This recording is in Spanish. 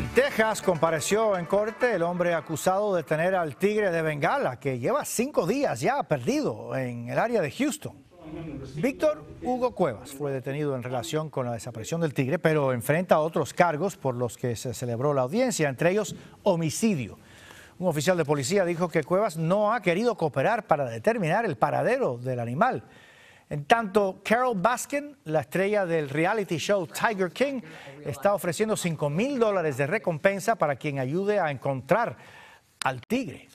En Texas compareció en corte el hombre acusado de tener al tigre de Bengala, que lleva cinco días ya perdido en el área de Houston. Víctor Hugo Cuevas fue detenido en relación con la desaparición del tigre, pero enfrenta otros cargos por los que se celebró la audiencia, entre ellos homicidio. Un oficial de policía dijo que Cuevas no ha querido cooperar para determinar el paradero del animal. En tanto, Carol Baskin, la estrella del reality show Tiger King, está ofreciendo 5 mil dólares de recompensa para quien ayude a encontrar al tigre.